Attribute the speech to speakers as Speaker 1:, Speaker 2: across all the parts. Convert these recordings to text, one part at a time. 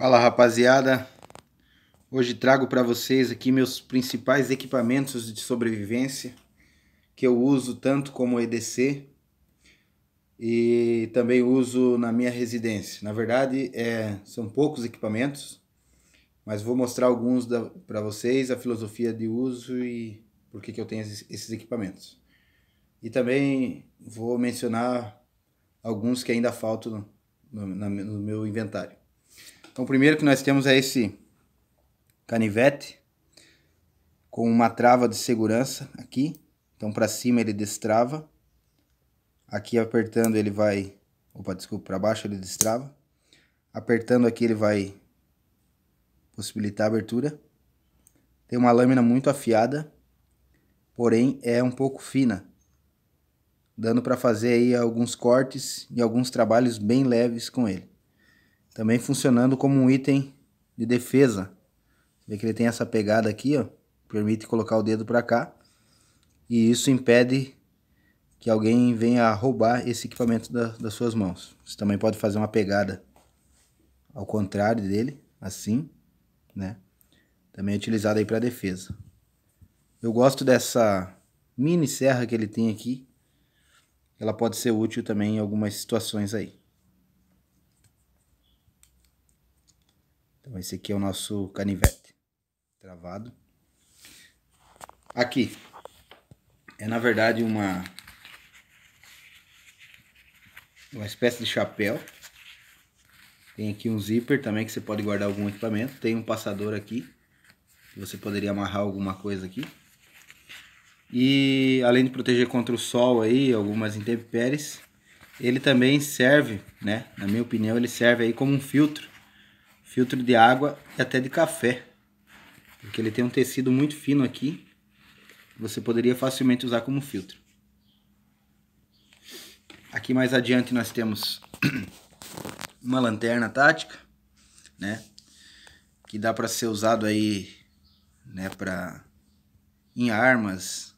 Speaker 1: Fala rapaziada, hoje trago para vocês aqui meus principais equipamentos de sobrevivência que eu uso tanto como EDC e também uso na minha residência. Na verdade, é, são poucos equipamentos, mas vou mostrar alguns para vocês, a filosofia de uso e por que, que eu tenho esses equipamentos. E também vou mencionar alguns que ainda faltam no, no, no meu inventário. Então, primeiro que nós temos é esse canivete com uma trava de segurança aqui. Então, para cima ele destrava. Aqui apertando ele vai... Opa, desculpa, para baixo ele destrava. Apertando aqui ele vai possibilitar a abertura. Tem uma lâmina muito afiada, porém é um pouco fina. Dando para fazer aí alguns cortes e alguns trabalhos bem leves com ele. Também funcionando como um item de defesa. Vê que ele tem essa pegada aqui, ó. Permite colocar o dedo para cá. E isso impede que alguém venha roubar esse equipamento da, das suas mãos. Você também pode fazer uma pegada ao contrário dele, assim, né? Também é utilizado aí para defesa. Eu gosto dessa mini serra que ele tem aqui. Ela pode ser útil também em algumas situações aí. Então esse aqui é o nosso canivete travado. Aqui é na verdade uma uma espécie de chapéu. Tem aqui um zíper também que você pode guardar algum equipamento. Tem um passador aqui que você poderia amarrar alguma coisa aqui. E além de proteger contra o sol aí, algumas intempéries, ele também serve, né? Na minha opinião, ele serve aí como um filtro filtro de água e até de café. Porque ele tem um tecido muito fino aqui. Você poderia facilmente usar como filtro. Aqui mais adiante nós temos uma lanterna tática, né? Que dá para ser usado aí, né, para em armas.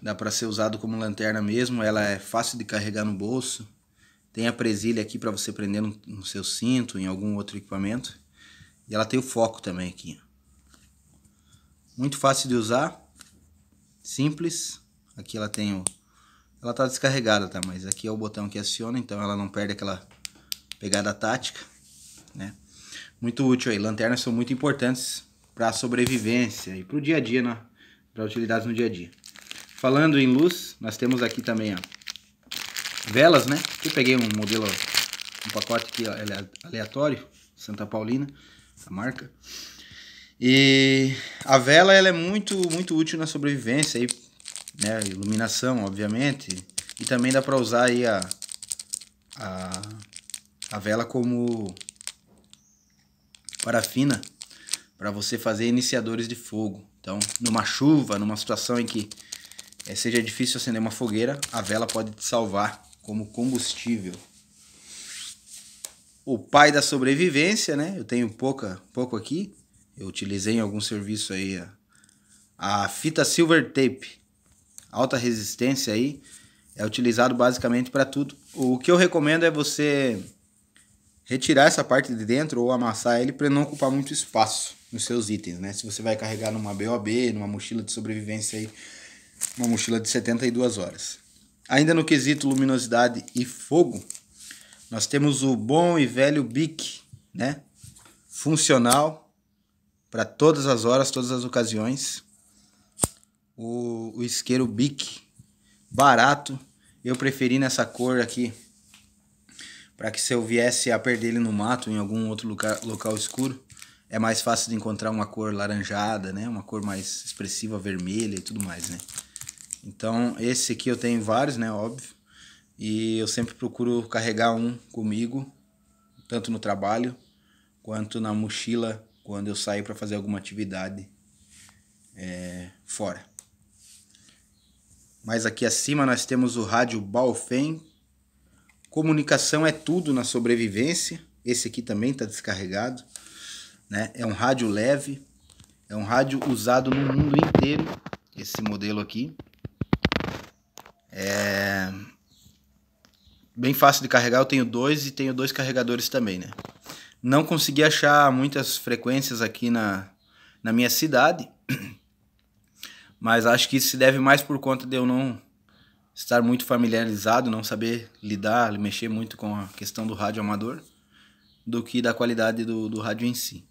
Speaker 1: Dá para ser usado como lanterna mesmo, ela é fácil de carregar no bolso. Tem a presilha aqui para você prender no, no, seu cinto, em algum outro equipamento. E ela tem o foco também aqui. Muito fácil de usar. Simples. Aqui ela tem o... Ela está descarregada, tá? Mas aqui é o botão que aciona, então ela não perde aquela pegada tática, né? Muito útil aí. Lanternas são muito importantes para sobrevivência e para o dia a dia, né? Para utilidades no dia a dia. Falando em luz, nós temos aqui também, ó velas, né? Eu peguei um modelo, um pacote aqui é aleatório, Santa Paulina, a marca. E a vela ela é muito, muito útil na sobrevivência, aí, né? iluminação, obviamente. E também dá para usar aí a, a, a vela como parafina para você fazer iniciadores de fogo. Então, numa chuva, numa situação em que eh, seja difícil acender uma fogueira, a vela pode te salvar como combustível. O pai da sobrevivência, né? Eu tenho pouca, pouco aqui. Eu utilizei em algum serviço aí a, a fita silver tape, alta resistência aí. É utilizado basicamente para tudo. O que eu recomendo é você retirar essa parte de dentro ou amassar ele para não ocupar muito espaço nos seus itens, né? Se você vai carregar numa BOB, numa mochila de sobrevivência aí, uma mochila de 72 horas. Ainda no quesito luminosidade e fogo, nós temos o bom e velho BIC, né? Funcional para todas as horas, todas as ocasiões. O, o isqueiro BIC, barato. Eu preferi nessa cor aqui, para que se eu viesse a perder ele no mato, em algum outro lugar, local escuro, é mais fácil de encontrar uma cor laranjada, né? Uma cor mais expressiva, vermelha e tudo mais, né? Então, esse aqui eu tenho vários, né? Óbvio. E eu sempre procuro carregar um comigo, tanto no trabalho quanto na mochila quando eu saio para fazer alguma atividade é, fora. Mas aqui acima nós temos o rádio Baofeng. Comunicação é tudo na sobrevivência. Esse aqui também está descarregado. Né? É um rádio leve. É um rádio usado no mundo inteiro. Esse modelo aqui. É... Bem fácil de carregar, eu tenho dois e tenho dois carregadores também, né? Não consegui achar muitas frequências aqui na, na minha cidade, mas acho que isso se deve mais por conta de eu não estar muito familiarizado, não saber lidar, mexer muito com a questão do rádio amador, do que da qualidade do, do rádio em si.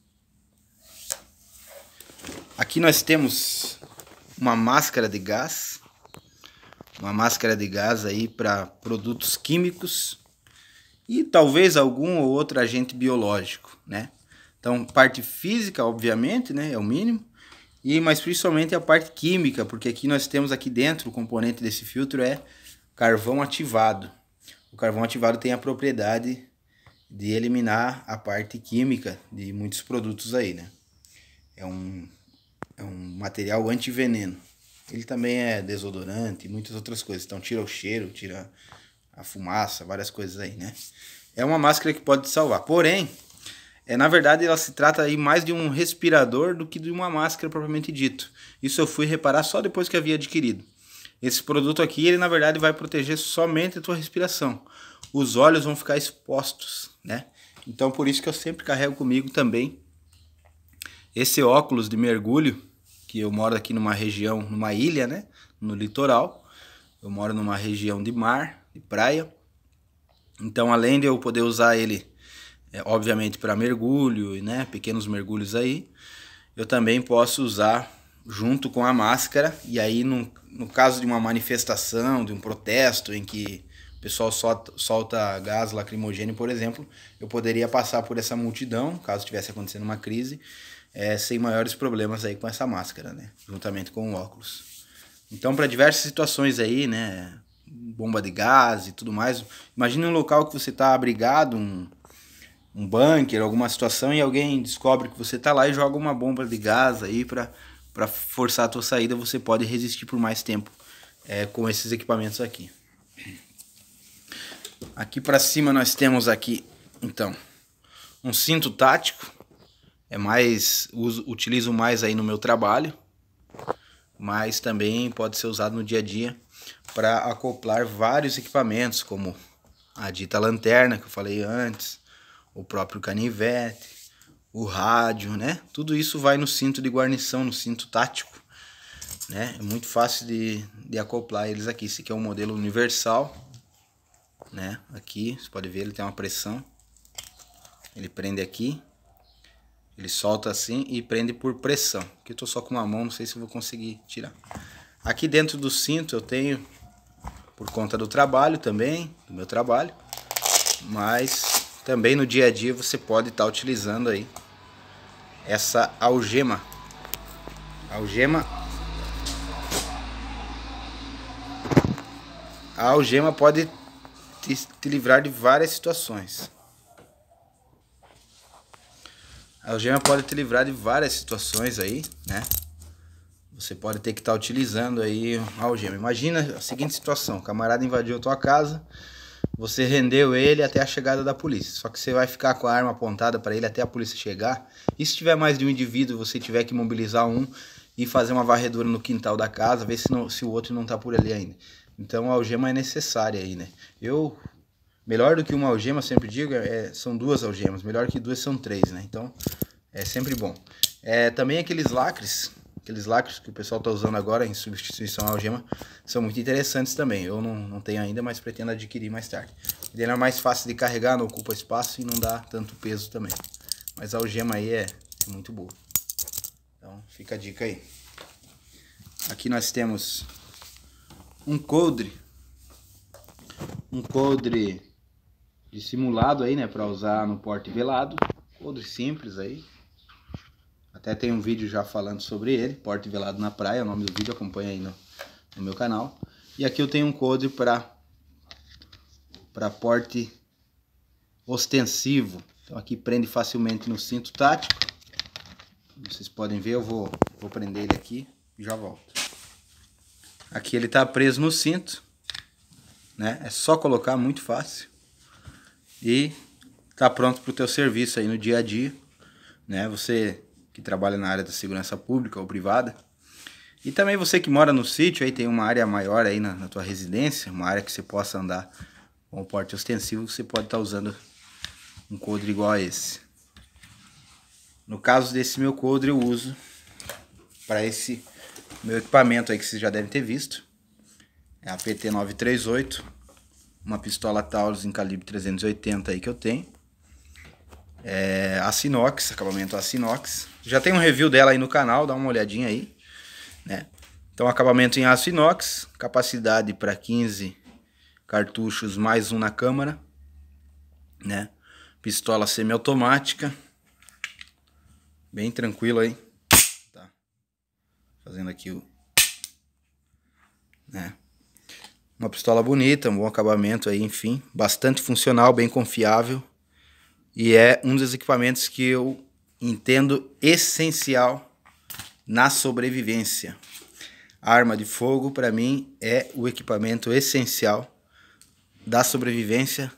Speaker 1: Aqui nós temos uma máscara de gás uma máscara de gás aí para produtos químicos e talvez algum ou outro agente biológico, né? Então, parte física, obviamente, né, é o mínimo, e mas principalmente a parte química, porque aqui nós temos aqui dentro o componente desse filtro é carvão ativado. O carvão ativado tem a propriedade de eliminar a parte química de muitos produtos aí, né? É um, é um material antiveneno. Ele também é desodorante e muitas outras coisas. Então tira o cheiro, tira a fumaça, várias coisas aí, né? É uma máscara que pode salvar. Porém, é, na verdade, ela se trata aí mais de um respirador do que de uma máscara propriamente dito. Isso eu fui reparar só depois que havia adquirido. Esse produto aqui, ele na verdade vai proteger somente a tua respiração. Os olhos vão ficar expostos, né? Então por isso que eu sempre carrego comigo também esse óculos de mergulho que eu moro aqui numa região, numa ilha, né? No litoral. Eu moro numa região de mar, de praia. Então, além de eu poder usar ele, é, obviamente, para mergulho, e, né? Pequenos mergulhos aí, eu também posso usar junto com a máscara. E aí, no, no caso de uma manifestação, de um protesto em que o pessoal solta, solta gás lacrimogêneo, por exemplo, eu poderia passar por essa multidão, caso estivesse acontecendo uma crise, é, sem maiores problemas aí com essa máscara, né? Juntamente com o óculos. Então, para diversas situações aí, né? Bomba de gás e tudo mais. Imagine um local que você está abrigado, um, um bunker, alguma situação, e alguém descobre que você está lá e joga uma bomba de gás aí para forçar a tua saída. Você pode resistir por mais tempo é, com esses equipamentos aqui. Aqui para cima nós temos aqui, então, um cinto tático é mais uso, utilizo mais aí no meu trabalho, mas também pode ser usado no dia a dia para acoplar vários equipamentos, como a dita lanterna que eu falei antes, o próprio canivete, o rádio, né? Tudo isso vai no cinto de guarnição, no cinto tático, né? É muito fácil de, de acoplar eles aqui. Esse aqui é um modelo universal, né? Aqui, você pode ver, ele tem uma pressão. Ele prende aqui ele solta assim e prende por pressão. Aqui eu tô só com uma mão, não sei se vou conseguir tirar. Aqui dentro do cinto eu tenho, por conta do trabalho também, do meu trabalho, mas também no dia a dia você pode estar tá utilizando aí essa algema. Algema. A algema pode te, te livrar de várias situações. A algema pode te livrar de várias situações aí, né? Você pode ter que estar tá utilizando aí a algema. Imagina a seguinte situação: o camarada invadiu a tua casa, você rendeu ele até a chegada da polícia. Só que você vai ficar com a arma apontada para ele até a polícia chegar. E se tiver mais de um indivíduo, você tiver que mobilizar um e fazer uma varredura no quintal da casa, ver se, não, se o outro não está por ali ainda. Então a algema é necessária aí, né? Eu Melhor do que uma algema, sempre digo, é, são duas algemas. Melhor que duas são três, né? Então, é sempre bom. É, também aqueles lacres, aqueles lacres que o pessoal está usando agora em substituição à algema, são muito interessantes também. Eu não, não tenho ainda, mas pretendo adquirir mais tarde. Ele é mais fácil de carregar, não ocupa espaço e não dá tanto peso também. Mas a algema aí é, é muito boa. Então, fica a dica aí. Aqui nós temos um coldre. Um coldre de simulado aí, né, para usar no porte velado, codre simples aí. Até tem um vídeo já falando sobre ele, porte velado na praia, o nome do vídeo acompanha aí no, no meu canal. E aqui eu tenho um codre para para porte ostensivo. Então aqui prende facilmente no cinto tático. vocês podem ver, eu vou, vou prender ele aqui e já volto. Aqui ele está preso no cinto, né? É só colocar, muito fácil e tá pronto para o teu serviço aí no dia a dia, né? Você que trabalha na área da segurança pública ou privada. E também você que mora no sítio, aí tem uma área maior aí na, na tua residência, uma área que você possa andar com o porte ostensivo, você pode estar tá usando um coldre igual a esse. No caso desse meu coldre, eu uso para esse meu equipamento aí que vocês já devem ter visto. É a PT938, uma pistola Taurus em calibre 380 aí que eu tenho. É, Sinox, acabamento Sinox. Já tem um review dela aí no canal, dá uma olhadinha aí, né? Então, acabamento em aço inox, capacidade para 15 cartuchos mais um na câmara, né? Pistola semiautomática, bem tranquila aí, tá? Fazendo aqui o, né? Uma pistola bonita, um bom acabamento aí, enfim. Bastante funcional, bem confiável. E é um dos equipamentos que eu entendo essencial na sobrevivência. A arma de fogo, para mim, é o equipamento essencial da sobrevivência.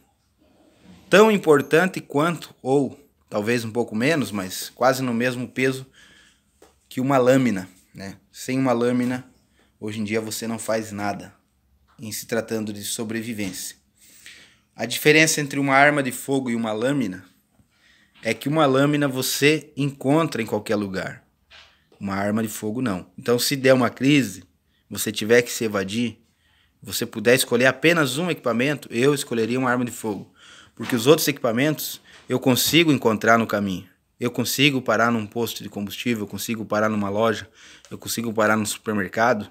Speaker 1: Tão importante quanto, ou talvez um pouco menos, mas quase no mesmo peso que uma lâmina. Né? Sem uma lâmina, hoje em dia você não faz nada em se tratando de sobrevivência. A diferença entre uma arma de fogo e uma lâmina é que uma lâmina você encontra em qualquer lugar. Uma arma de fogo não. Então, se der uma crise, você tiver que se evadir, você puder escolher apenas um equipamento, eu escolheria uma arma de fogo. Porque os outros equipamentos eu consigo encontrar no caminho. Eu consigo parar num posto de combustível, eu consigo parar numa loja, eu consigo parar num supermercado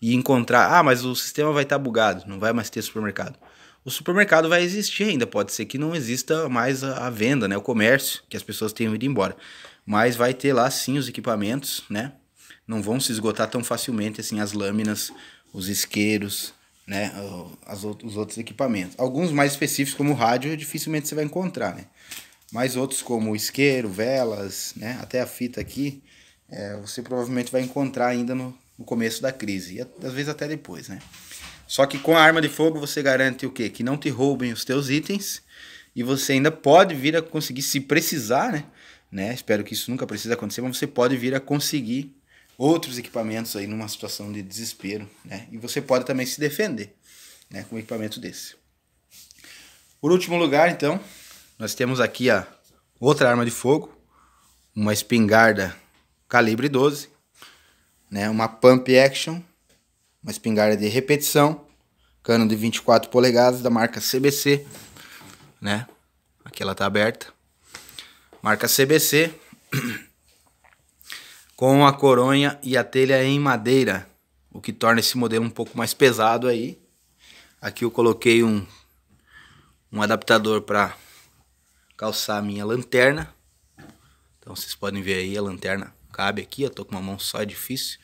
Speaker 1: e encontrar, ah, mas o sistema vai estar tá bugado, não vai mais ter supermercado. O supermercado vai existir ainda, pode ser que não exista mais a, a venda, né, o comércio, que as pessoas tenham ido embora, mas vai ter lá sim os equipamentos, né? Não vão se esgotar tão facilmente assim as lâminas, os isqueiros, né, as, os outros equipamentos. Alguns mais específicos como rádio, dificilmente você vai encontrar, né? Mas outros como isqueiro, velas, né, até a fita aqui, é, você provavelmente vai encontrar ainda no, no começo da crise, e às vezes até depois, né? Só que com a arma de fogo você garante o quê? Que não te roubem os teus itens e você ainda pode vir a conseguir, se precisar, né? né? Espero que isso nunca precise acontecer, mas você pode vir a conseguir outros equipamentos aí numa situação de desespero, né? E você pode também se defender, né? Com um equipamento desse. Por último lugar, então, nós temos aqui a outra arma de fogo, uma espingarda calibre 12, né? Uma pump action, uma espingarda de repetição, cano de 24 polegadas da marca CBC, né? Aqui ela tá aberta. Marca CBC com a coronha e a telha em madeira, o que torna esse modelo um pouco mais pesado aí. Aqui eu coloquei um um adaptador para calçar a minha lanterna. Então vocês podem ver aí a lanterna cabe aqui, eu tô com uma mão só, é difícil.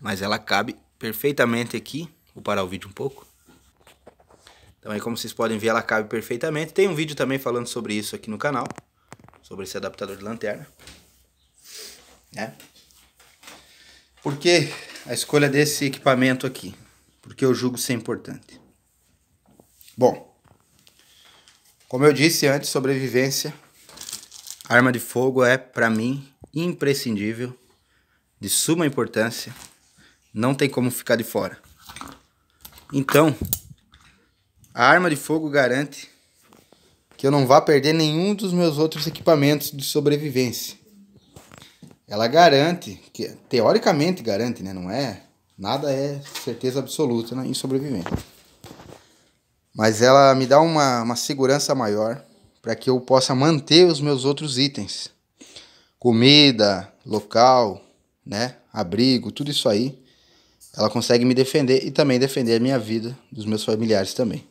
Speaker 1: Mas ela cabe perfeitamente aqui. Vou parar o vídeo um pouco. Então aí como vocês podem ver, ela cabe perfeitamente. Tem um vídeo também falando sobre isso aqui no canal. Sobre esse adaptador de lanterna. Né? Por que a escolha desse equipamento aqui? Porque eu julgo ser importante. Bom, como eu disse antes, sobrevivência Arma de fogo é, para mim, imprescindível, de suma importância, não tem como ficar de fora. Então, a arma de fogo garante que eu não vá perder nenhum dos meus outros equipamentos de sobrevivência. Ela garante, que teoricamente garante, né? Não é nada é certeza absoluta né, em sobrevivência. Mas ela me dá uma, uma segurança maior para que eu possa manter os meus outros itens. Comida, local, né, abrigo, tudo isso aí. Ela consegue me defender e também defender a minha vida, dos meus familiares também.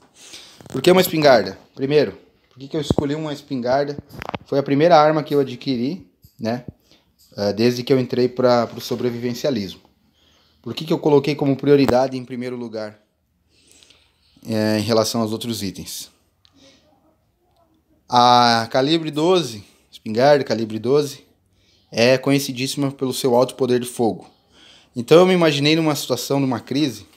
Speaker 1: Por que uma espingarda? Primeiro, por que, que eu escolhi uma espingarda? Foi a primeira arma que eu adquiri, né? Eh, desde que eu entrei para o sobrevivencialismo. Por que, que eu coloquei como prioridade em primeiro lugar é, em relação aos outros itens? A calibre 12, espingarda calibre 12, é conhecidíssima pelo seu alto poder de fogo. Então eu me imaginei numa situação, numa crise,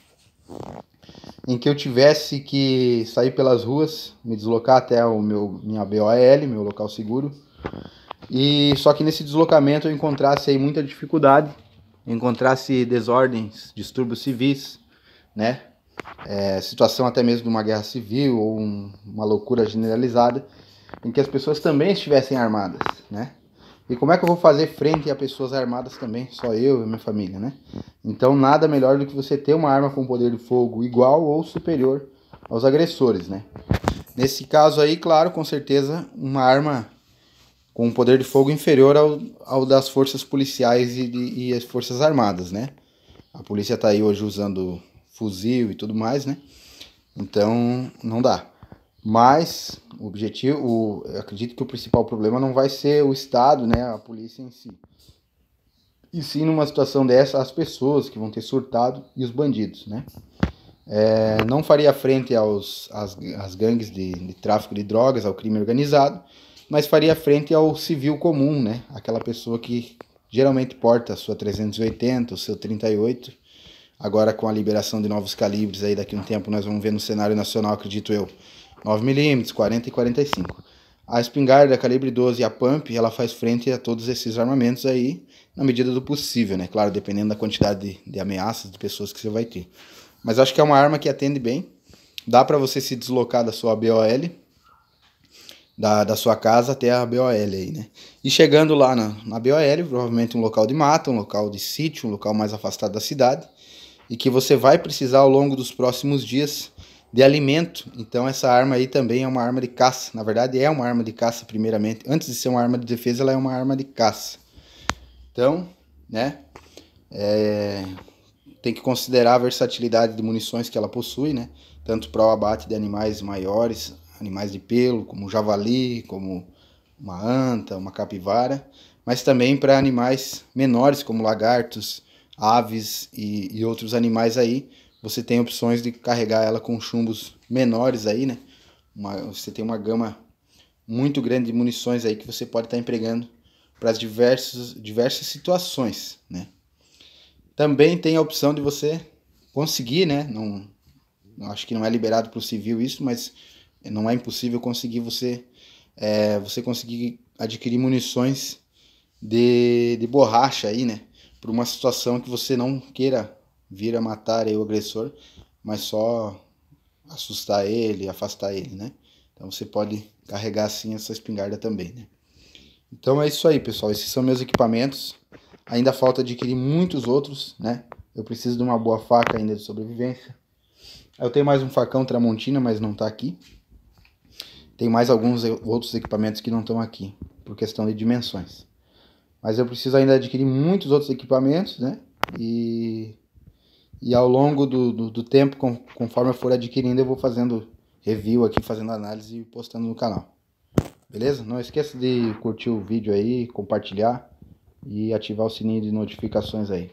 Speaker 1: em que eu tivesse que sair pelas ruas, me deslocar até o meu minha BOL, meu local seguro. E só que nesse deslocamento eu encontrasse aí muita dificuldade, encontrasse desordens, distúrbios civis, né? É, situação até mesmo de uma guerra civil ou um, uma loucura generalizada em que as pessoas também estivessem armadas, né? E como é que eu vou fazer frente a pessoas armadas também, só eu e minha família, né? Então nada melhor do que você ter uma arma com poder de fogo igual ou superior aos agressores, né? Nesse caso aí, claro, com certeza, uma arma com poder de fogo inferior ao, ao das forças policiais e, de, e as forças armadas, né? A polícia tá aí hoje usando fuzil e tudo mais, né? Então não dá. Mas o objetivo, o, acredito que o principal problema não vai ser o Estado, né, a polícia em si. E sim, numa situação dessa, as pessoas que vão ter surtado e os bandidos, né? É, não faria frente aos, às, às gangues de, de tráfico de drogas, ao crime organizado, mas faria frente ao civil comum, né? Aquela pessoa que geralmente porta a sua 380, o seu 38. Agora com a liberação de novos calibres aí daqui a um tempo nós vamos ver no cenário nacional, acredito eu, 9mm, 40 e 45. A espingarda é calibre 12 e a pump, ela faz frente a todos esses armamentos aí, na medida do possível, né? Claro, dependendo da quantidade de, de ameaças, de pessoas que você vai ter. Mas acho que é uma arma que atende bem. Dá para você se deslocar da sua BOL, da, da sua casa até a BOL aí, né? E chegando lá na, na BOL, provavelmente um local de mata, um local de sítio, um local mais afastado da cidade, e que você vai precisar ao longo dos próximos dias de alimento. Então essa arma aí também é uma arma de caça. Na verdade é uma arma de caça primeiramente. Antes de ser uma arma de defesa, ela é uma arma de caça. Então, né? É... Tem que considerar a versatilidade de munições que ela possui, né? Tanto para o abate de animais maiores, animais de pelo, como javali, como uma anta, uma capivara, mas também para animais menores, como lagartos, aves e, e outros animais aí, você tem opções de carregar ela com chumbos menores aí, né? Uma, você tem uma gama muito grande de munições aí que você pode estar tá empregando para as diversas, diversas situações, né? Também tem a opção de você conseguir, né? Não, acho que não é liberado para o civil isso, mas não é impossível conseguir você é, você conseguir adquirir munições de, de borracha aí, né? Para uma situação que você não queira vir a matar o agressor, mas só assustar ele, afastar ele, né? Então você pode carregar assim essa espingarda também, né? Então é isso aí, pessoal. Esses são meus equipamentos. Ainda falta adquirir muitos outros, né? Eu preciso de uma boa faca ainda de sobrevivência. Eu tenho mais um facão Tramontina, mas não tá aqui. Tem mais alguns outros equipamentos que não estão aqui, por questão de dimensões. Mas eu preciso ainda adquirir muitos outros equipamentos, né? E e ao longo do, do, do tempo, com, conforme eu for adquirindo, eu vou fazendo review aqui, fazendo análise e postando no canal. Beleza? Não esqueça de curtir o vídeo aí, compartilhar e ativar o sininho de notificações aí.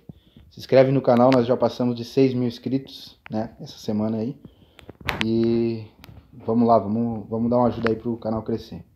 Speaker 1: Se inscreve no canal, nós já passamos de 6 mil inscritos, né? Essa semana aí. E vamos lá, vamos, vamos dar uma ajuda aí pro canal crescer.